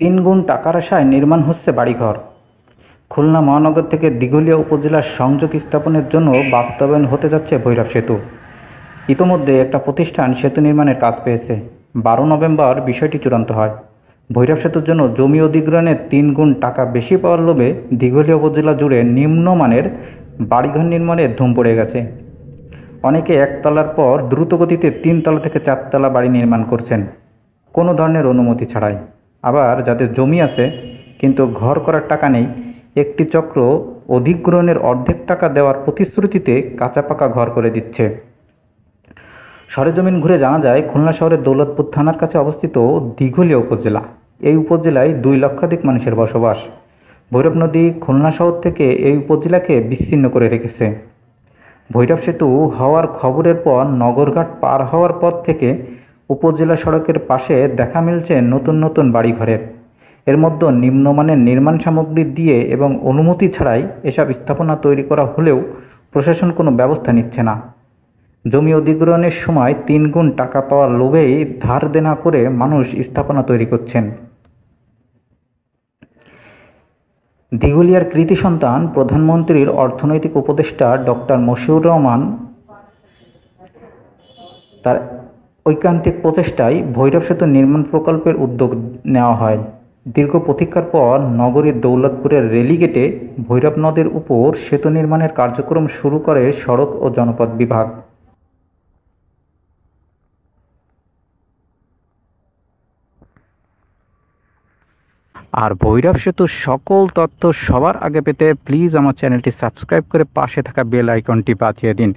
তিন গুণ টাকার আশায় নির্মাণ হচ্ছে বাড়িঘর খুলনা মহানগর থেকে দিঘুলিয়া উপজেলার সংযোগ স্থাপনের জন্য বাস্তবায়ন হতে যাচ্ছে ভৈরব সেতু ইতোমধ্যে একটা প্রতিষ্ঠান সেতু নির্মাণের কাজ পেয়েছে বারো নভেম্বর বিষয়টি চূড়ান্ত হয় ভৈরব সেতুর জন্য জমি অধিগ্রহণের তিন গুণ টাকা বেশি পাওয়ার লোভে দিঘুলিয়া উপজেলা জুড়ে নিম্নমানের বাড়িঘর নির্মাণে ধুম পড়ে গেছে অনেকে একতলার পর দ্রুতগতিতে তিনতলা থেকে চারতলা বাড়ি নির্মাণ করছেন কোনো ধরনের অনুমতি ছাড়াই আবার যাদের জমি আছে কিন্তু ঘর করার টাকা নেই একটি চক্র অধিগ্রহণের অর্ধেক টাকা দেওয়ার প্রতিশ্রুতিতে কাঁচা পাকা ঘর করে দিচ্ছে সরেজমিন ঘুরে জানা যায় খুলনা শহরের দৌলতপুর থানার কাছে অবস্থিত দীঘলিয়া উপজেলা এই উপজেলায় দুই লক্ষাধিক মানুষের বসবাস ভৈরব নদী খুলনা শহর থেকে এই উপজেলাকে বিচ্ছিন্ন করে রেখেছে ভৈরব সেতু হওয়ার খবরের পর নগরঘাট পার হওয়ার পর থেকে উপজেলা সড়কের পাশে দেখা মিলছে নতুন নতুন বাড়িঘরের এর মধ্যে নিম্নমানের নির্মাণ সামগ্রী দিয়ে এবং অনুমতি ছাড়াই এসব স্থাপনা তৈরি করা হলেও প্রশাসন কোনো ব্যবস্থা নিচ্ছে না জমি অধিগ্রহণের সময় তিন গুণ টাকা পাওয়ার লোভেই ধার দেনা করে মানুষ স্থাপনা তৈরি করছেন দিগুলিয়ার কৃতি সন্তান প্রধানমন্ত্রীর অর্থনৈতিক উপদেষ্টা ডক্টর মশিউর রহমান তার ঐকান্তিক প্রচেষ্টায় ভৈরব সেতু নির্মাণ প্রকল্পের উদ্যোগ নেওয়া হয় দীর্ঘ প্রতীক্ষার পর নগরীর দৌলতপুরের রেলিগেটে ভৈরব নদের উপর সেতু নির্মাণের কার্যক্রম শুরু করে সড়ক ও জনপথ বিভাগ আর ভৈরব সেতুর সকল তথ্য সবার আগে পেতে প্লিজ আমার চ্যানেলটি সাবস্ক্রাইব করে পাশে থাকা বেল আইকনটি বাঁচিয়ে দিন